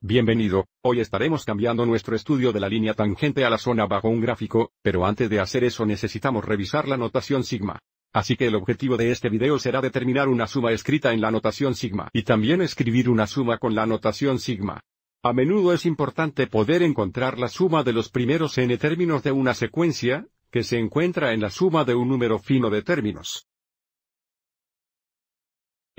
Bienvenido, hoy estaremos cambiando nuestro estudio de la línea tangente a la zona bajo un gráfico, pero antes de hacer eso necesitamos revisar la notación sigma. Así que el objetivo de este video será determinar una suma escrita en la notación sigma y también escribir una suma con la notación sigma. A menudo es importante poder encontrar la suma de los primeros n términos de una secuencia, que se encuentra en la suma de un número fino de términos.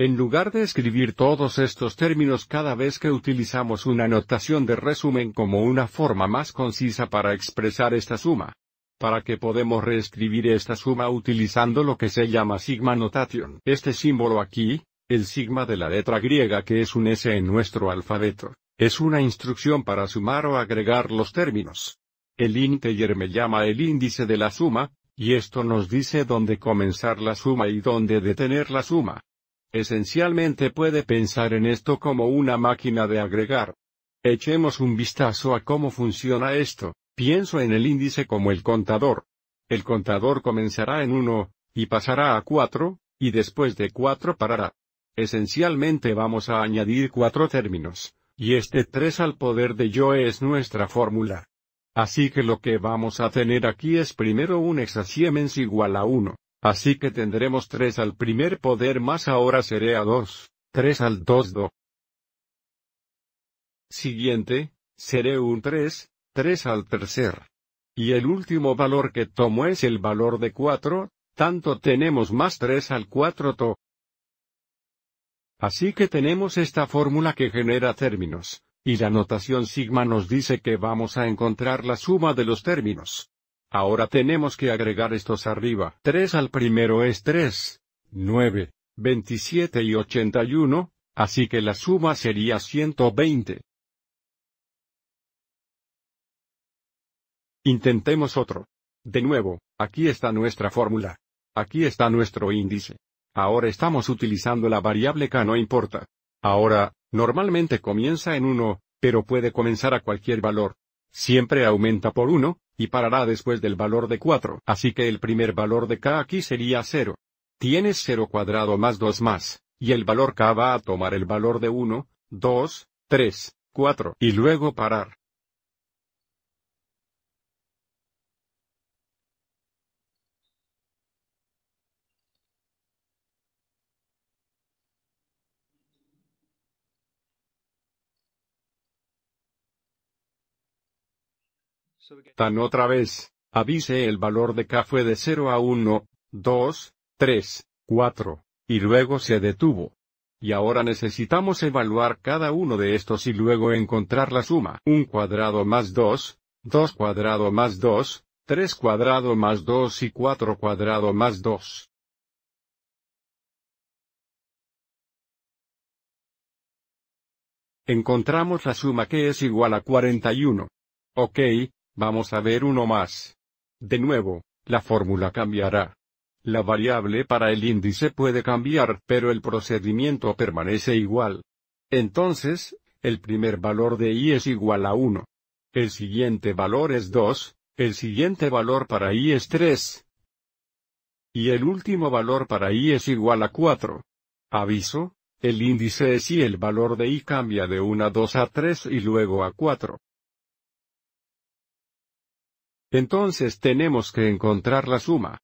En lugar de escribir todos estos términos cada vez que utilizamos una notación de resumen como una forma más concisa para expresar esta suma. Para que podemos reescribir esta suma utilizando lo que se llama sigma notation. Este símbolo aquí, el sigma de la letra griega que es un S en nuestro alfabeto, es una instrucción para sumar o agregar los términos. El integer me llama el índice de la suma, y esto nos dice dónde comenzar la suma y dónde detener la suma. Esencialmente puede pensar en esto como una máquina de agregar. Echemos un vistazo a cómo funciona esto, pienso en el índice como el contador. El contador comenzará en 1, y pasará a 4, y después de 4 parará. Esencialmente vamos a añadir cuatro términos, y este 3 al poder de yo es nuestra fórmula. Así que lo que vamos a tener aquí es primero un exasiemens igual a 1, Así que tendremos 3 al primer poder más ahora seré 2, 3 al 2 do. Siguiente, seré un 3, 3 al tercer. Y el último valor que tomo es el valor de 4, tanto tenemos más 3 al 4 to. Así que tenemos esta fórmula que genera términos, y la notación sigma nos dice que vamos a encontrar la suma de los términos. Ahora tenemos que agregar estos arriba. 3 al primero es 3, 9, 27 y 81, así que la suma sería 120. Intentemos otro. De nuevo, aquí está nuestra fórmula. Aquí está nuestro índice. Ahora estamos utilizando la variable k no importa. Ahora, normalmente comienza en 1, pero puede comenzar a cualquier valor siempre aumenta por 1, y parará después del valor de 4, así que el primer valor de k aquí sería 0. Tienes 0 cuadrado más 2 más, y el valor k va a tomar el valor de 1, 2, 3, 4 y luego parar. Tan otra vez, avise el valor de K fue de 0 a 1, 2, 3, 4, y luego se detuvo. Y ahora necesitamos evaluar cada uno de estos y luego encontrar la suma. 1 cuadrado más 2, 2 cuadrado más 2, 3 cuadrado más 2 y 4 cuadrado más 2. Encontramos la suma que es igual a 41. Ok, Vamos a ver uno más. De nuevo, la fórmula cambiará. La variable para el índice puede cambiar, pero el procedimiento permanece igual. Entonces, el primer valor de i es igual a 1. El siguiente valor es 2, el siguiente valor para i es 3. Y el último valor para i es igual a 4. Aviso, el índice es i el valor de i cambia de 1 a 2 a 3 y luego a 4. Entonces tenemos que encontrar la suma.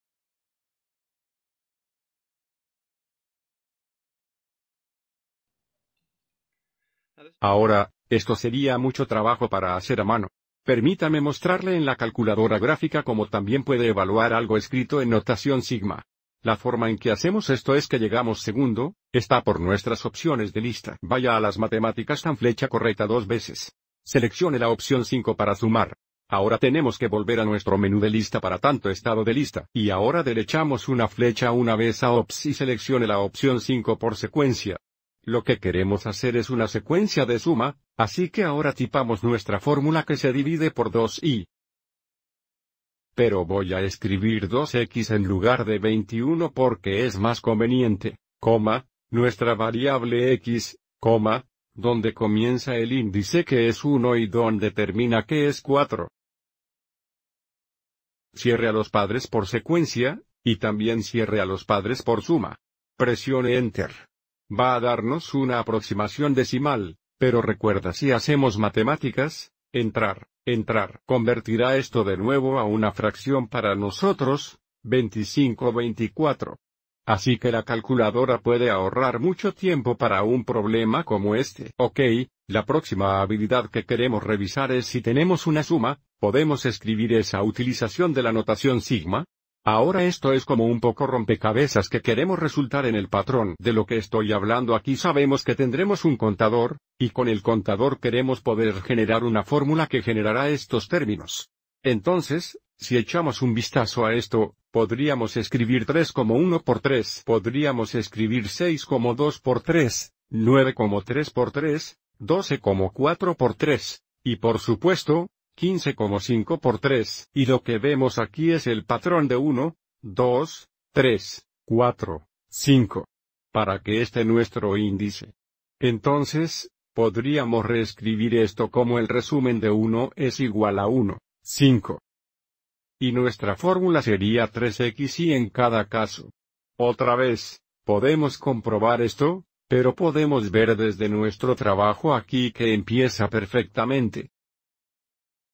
Ahora, esto sería mucho trabajo para hacer a mano. Permítame mostrarle en la calculadora gráfica cómo también puede evaluar algo escrito en notación sigma. La forma en que hacemos esto es que llegamos segundo, está por nuestras opciones de lista. Vaya a las matemáticas tan flecha correcta dos veces. Seleccione la opción 5 para sumar. Ahora tenemos que volver a nuestro menú de lista para tanto estado de lista, y ahora derechamos una flecha una vez a Ops y seleccione la opción 5 por secuencia. Lo que queremos hacer es una secuencia de suma, así que ahora tipamos nuestra fórmula que se divide por 2 y... Pero voy a escribir 2x en lugar de 21 porque es más conveniente, coma, nuestra variable x, coma, donde comienza el índice que es 1 y donde termina que es 4. Cierre a los padres por secuencia, y también cierre a los padres por suma. Presione Enter. Va a darnos una aproximación decimal, pero recuerda si hacemos matemáticas, entrar, entrar, convertirá esto de nuevo a una fracción para nosotros, 25-24. Así que la calculadora puede ahorrar mucho tiempo para un problema como este. Ok, la próxima habilidad que queremos revisar es si tenemos una suma, ¿Podemos escribir esa utilización de la notación sigma? Ahora esto es como un poco rompecabezas que queremos resultar en el patrón de lo que estoy hablando aquí sabemos que tendremos un contador, y con el contador queremos poder generar una fórmula que generará estos términos. Entonces, si echamos un vistazo a esto, podríamos escribir 3 como 1 por 3, podríamos escribir 6 como 2 por 3, 9 como 3 por 3, 12 como 4 por 3, y por supuesto, 15,5 por 3, y lo que vemos aquí es el patrón de 1, 2, 3, 4, 5. Para que este nuestro índice. Entonces, podríamos reescribir esto como el resumen de 1 es igual a 1, 5. Y nuestra fórmula sería 3 y en cada caso. Otra vez, podemos comprobar esto, pero podemos ver desde nuestro trabajo aquí que empieza perfectamente.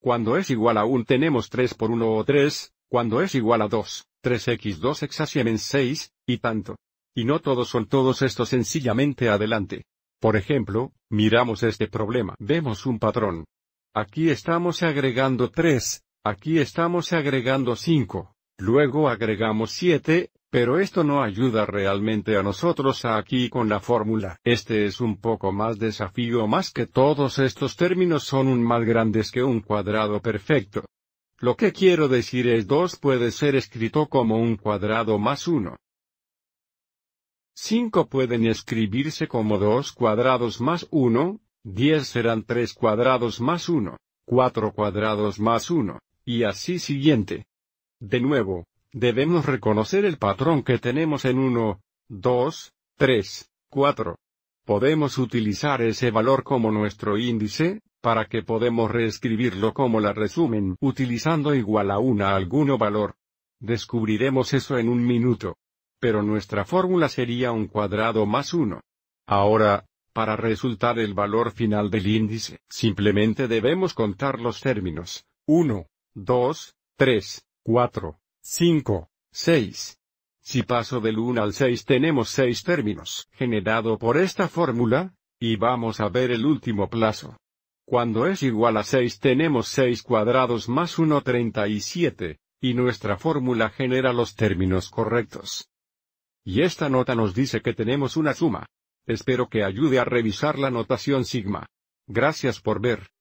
Cuando es igual a 1 tenemos 3 por 1 o 3, cuando es igual a 2, 3x2 en 6, y tanto. Y no todos son todos estos sencillamente adelante. Por ejemplo, miramos este problema. Vemos un patrón. Aquí estamos agregando 3, aquí estamos agregando 5, luego agregamos 7, pero esto no ayuda realmente a nosotros aquí con la fórmula. Este es un poco más desafío más que todos estos términos son un más grandes que un cuadrado perfecto. Lo que quiero decir es 2 puede ser escrito como un cuadrado más 1. 5 pueden escribirse como 2 cuadrados más 1, 10 serán 3 cuadrados más 1, 4 cuadrados más 1, y así siguiente. De nuevo, Debemos reconocer el patrón que tenemos en 1, 2, 3, 4. Podemos utilizar ese valor como nuestro índice, para que podemos reescribirlo como la resumen utilizando igual a 1 a alguno valor. Descubriremos eso en un minuto. Pero nuestra fórmula sería un cuadrado más 1. Ahora, para resultar el valor final del índice, simplemente debemos contar los términos. 1, 2, 3, 4. 5, 6. Si paso del 1 al 6 tenemos 6 términos, generado por esta fórmula, y vamos a ver el último plazo. Cuando es igual a 6 tenemos 6 cuadrados más 1 37, y nuestra fórmula genera los términos correctos. Y esta nota nos dice que tenemos una suma. Espero que ayude a revisar la notación sigma. Gracias por ver.